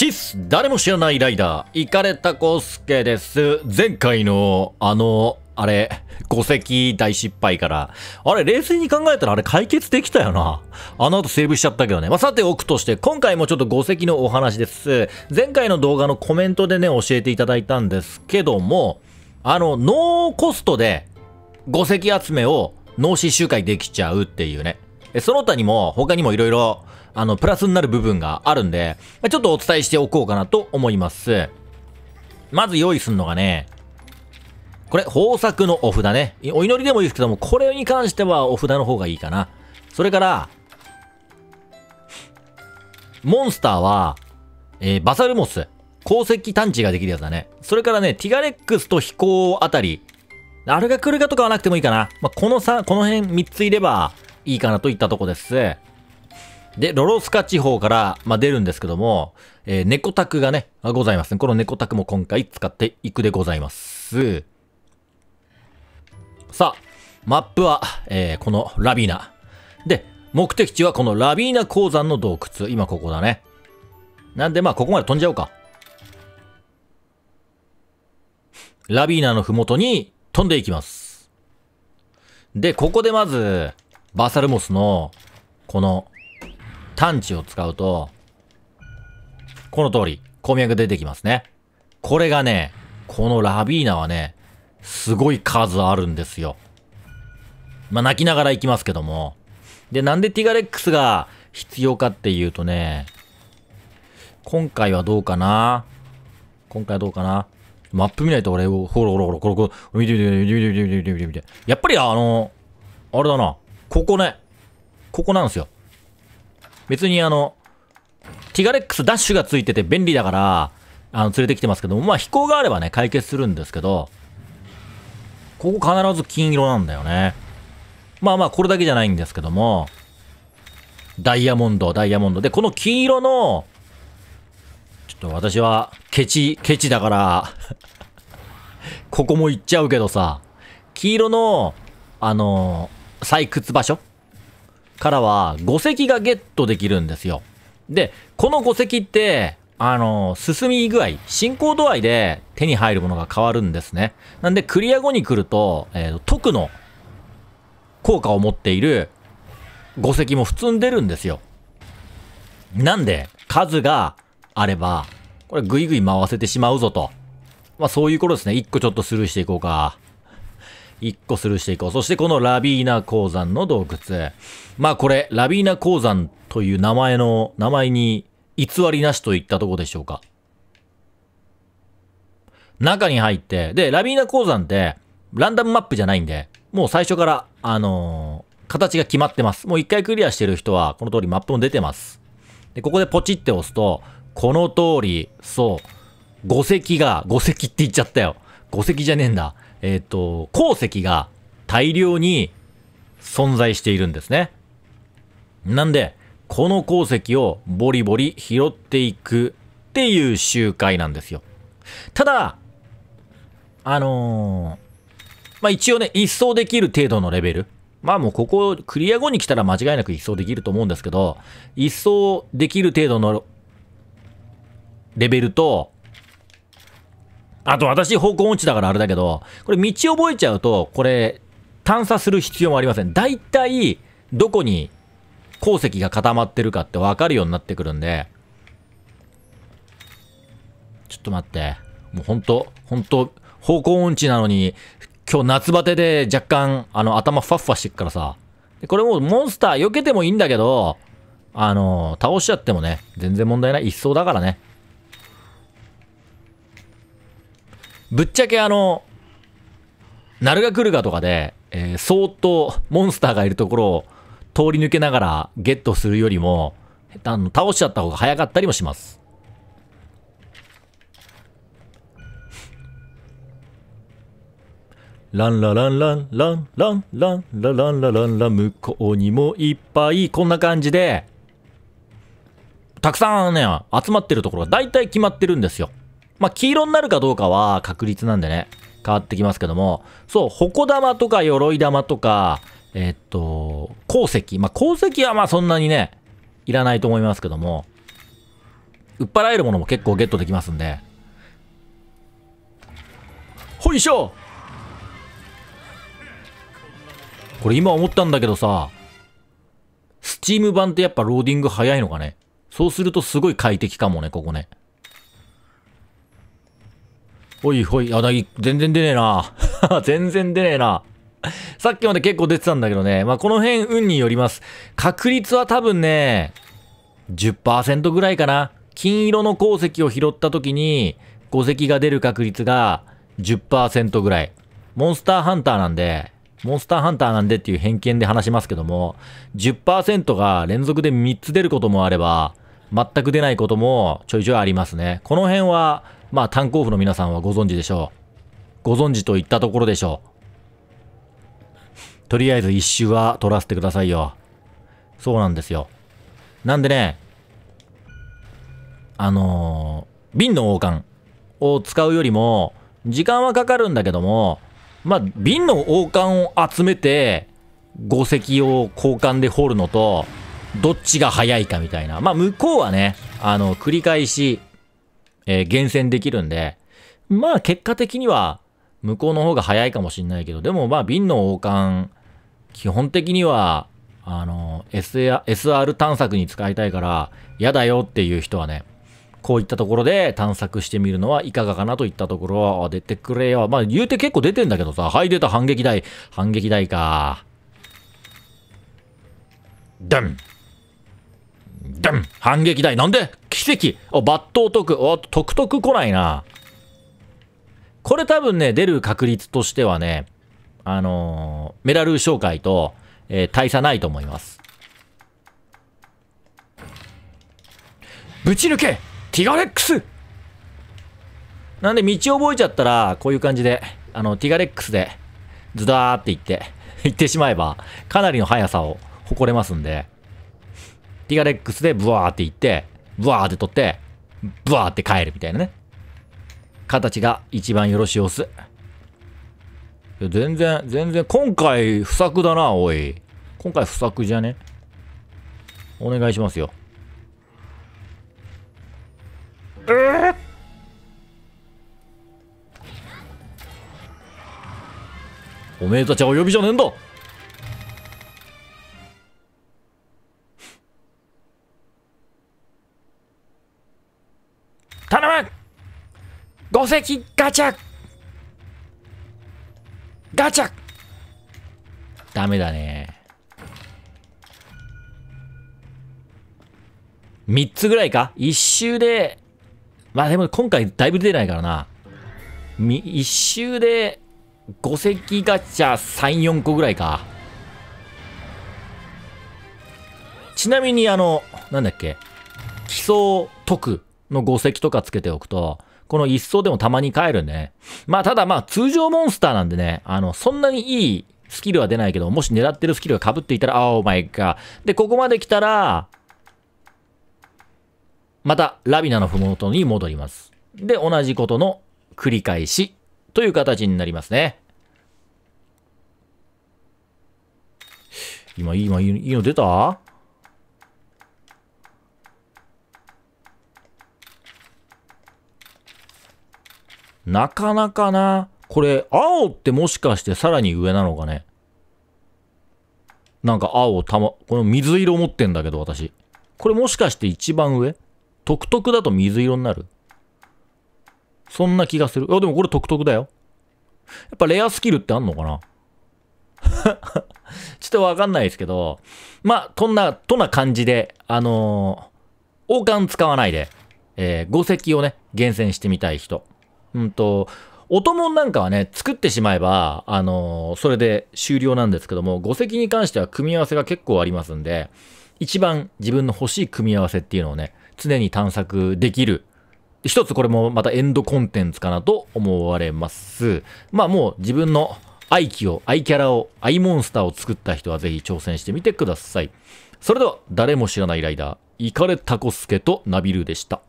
シス誰も知らないライダー、イカレタコスケです。前回の、あの、あれ、五石大失敗から、あれ、冷静に考えたらあれ解決できたよな。あの後セーブしちゃったけどね。まあ、さて奥として、今回もちょっと五石のお話です。前回の動画のコメントでね、教えていただいたんですけども、あの、ノーコストで、五石集めを脳死集会できちゃうっていうね。その他にも、他にもいろいろあの、プラスになる部分があるんで、ちょっとお伝えしておこうかなと思います。まず用意するのがね、これ、豊作のお札ね。お祈りでもいいですけども、これに関してはお札の方がいいかな。それから、モンスターは、えー、バサルモス。鉱石探知ができるやつだね。それからね、ティガレックスと飛行あたり。あれが来るかとかはなくてもいいかな。まあ、この3、この辺3ついればいいかなといったとこです。で、ロロスカ地方から、まあ、出るんですけども、えー、猫宅がね、ございますね。この猫宅も今回使っていくでございます。さあ、マップは、えー、このラビーナ。で、目的地はこのラビーナ鉱山の洞窟。今ここだね。なんで、まあ、ここまで飛んじゃおうか。ラビーナのふもとに飛んでいきます。で、ここでまず、バサルモスの、この、探知を使うと、この通り、鉱脈出てきますね。これがね、このラビーナはね、すごい数あるんですよ。まあ、泣きながら行きますけども。で、なんでティガレックスが必要かっていうとね、今回はどうかな今回はどうかなマップ見ないと俺、ほらほらほら、これこれ、見て見て見て見て見て見て見て見て。やっぱりあの、あれだな。ここね。ここなんですよ。別にあの、ティガレックスダッシュがついてて便利だから、あの、連れてきてますけども、まあ、飛行があればね、解決するんですけど、ここ必ず金色なんだよね。まあまあ、これだけじゃないんですけども、ダイヤモンド、ダイヤモンド。で、この金色の、ちょっと私は、ケチ、ケチだからここも行っちゃうけどさ、黄色の、あのー、採掘場所からは5石がゲットできるんですよ。で、この5石って、あの、進み具合、進行度合いで手に入るものが変わるんですね。なんで、クリア後に来ると、えー、特の効果を持っている5石も普通に出るんですよ。なんで、数があれば、これぐいぐい回せてしまうぞと。まあそういう頃ですね。1個ちょっとスルーしていこうか。1個スルーしていこう。そしてこのラビーナ鉱山の洞窟。まあこれ、ラビーナ鉱山という名前の、名前に偽りなしといったとこでしょうか。中に入って、で、ラビーナ鉱山って、ランダムマップじゃないんで、もう最初から、あのー、形が決まってます。もう一回クリアしてる人は、この通りマップも出てます。で、ここでポチって押すと、この通り、そう、5石が、5石って言っちゃったよ。5石じゃねえんだ。えっ、ー、と、鉱石が大量に存在しているんですね。なんで、この鉱石をボリボリ拾っていくっていう集会なんですよ。ただ、あのー、まあ、一応ね、一掃できる程度のレベル。まあもうここクリア後に来たら間違いなく一掃できると思うんですけど、一掃できる程度のレベルと、あと私、方向音痴だからあれだけど、これ道覚えちゃうと、これ、探査する必要もありません。大体、どこに鉱石が固まってるかってわかるようになってくるんで、ちょっと待って。もうほんと、ほんと、方向音痴なのに、今日夏バテで若干、あの、頭ファッファしてっからさ。これもうモンスター避けてもいいんだけど、あの、倒しちゃってもね、全然問題ない。一層だからね。ぶっちゃけあの、ナルガクルガとかで、えー、相当モンスターがいるところを通り抜けながらゲットするよりも、あの倒しちゃった方が早かったりもします。ランラランランランランランランランランランラン向こうにもいっぱいこんな感じでたくさんね集まってるところが大体決まってるんですよ。まあ、黄色になるかどうかは確率なんでね、変わってきますけども、そう、矛玉とか鎧玉とか、えっと、鉱石。まあ、鉱石はま、そんなにね、いらないと思いますけども、売っ払えるものも結構ゲットできますんで。ほいしょこれ今思ったんだけどさ、スチーム版ってやっぱローディング早いのかね。そうするとすごい快適かもね、ここね。ほいほい。あ、ない、全然出ねえな。全然出ねえな。さっきまで結構出てたんだけどね。まあ、この辺、運によります。確率は多分ね、10%ぐらいかな。金色の鉱石を拾った時に、鉱石が出る確率が10%ぐらい。モンスターハンターなんで、モンスターハンターなんでっていう偏見で話しますけども、10%が連続で3つ出ることもあれば、全く出ないこともちょいちょいありますね。この辺は、まあ、炭鉱夫の皆さんはご存知でしょう。ご存知といったところでしょう。とりあえず一周は取らせてくださいよ。そうなんですよ。なんでね、あのー、瓶の王冠を使うよりも、時間はかかるんだけども、まあ、瓶の王冠を集めて、5石を交換で掘るのと、どっちが早いかみたいな。まあ、向こうはね、あの、繰り返し、えー、厳選できるんで、まあ結果的には向こうの方が早いかもしんないけど、でもまあ瓶の王冠、基本的には、あの、SR, 探索に使いたいから、嫌だよっていう人はね、こういったところで探索してみるのはいかがかなといったところは出てくれよ。まあ言うて結構出てんだけどさ。はい、出た反撃台。反撃台か。ダンダン反撃台なんで奇跡。お、抜刀徳。お、とくとく来ないな。これ多分ね、出る確率としてはね、あのー、メダル紹介と、えー、大差ないと思います。ぶち抜けティガレックスなんで道覚えちゃったら、こういう感じで、あの、ティガレックスで、ズダーって行って、行ってしまえば、かなりの速さを誇れますんで、ティガレックスでブワーって行って、ブワーって取って、ブワーって帰るみたいなね。形が一番よろしい様子。いや、全然、全然、今回不作だな、おい。今回不作じゃねお願いしますよ。えー、おめえたちはお呼びじゃねえんだ墓石ガチャガチャダメだね。3つぐらいか ?1 周で、まあでも今回だいぶ出ないからな。1周で5石ガチャ3、4個ぐらいか。ちなみにあの、なんだっけ、基礎特の5石とかつけておくと、この一層でもたまに帰るんでね。まあただまあ通常モンスターなんでね、あの、そんなにいいスキルは出ないけど、もし狙ってるスキルが被っていたら、あお前か。で、ここまで来たら、またラビナのふもとに戻ります。で、同じことの繰り返しという形になりますね。今、今、いいの出たなかなかな。これ、青ってもしかしてさらに上なのかね。なんか青、たま、この水色持ってんだけど、私。これもしかして一番上独特だと水色になるそんな気がする。あ、でもこれ独特だよ。やっぱレアスキルってあんのかな ちょっとわかんないですけど、まあ、とんな、とな感じで、あのー、王冠使わないで、えー、5石をね、厳選してみたい人。うんと、音もんなんかはね、作ってしまえば、あのー、それで終了なんですけども、五石に関しては組み合わせが結構ありますんで、一番自分の欲しい組み合わせっていうのをね、常に探索できる。一つこれもまたエンドコンテンツかなと思われます。まあもう自分の愛機を、愛キャラを、愛モンスターを作った人はぜひ挑戦してみてください。それでは、誰も知らないライダー、イカレタコスケとナビルでした。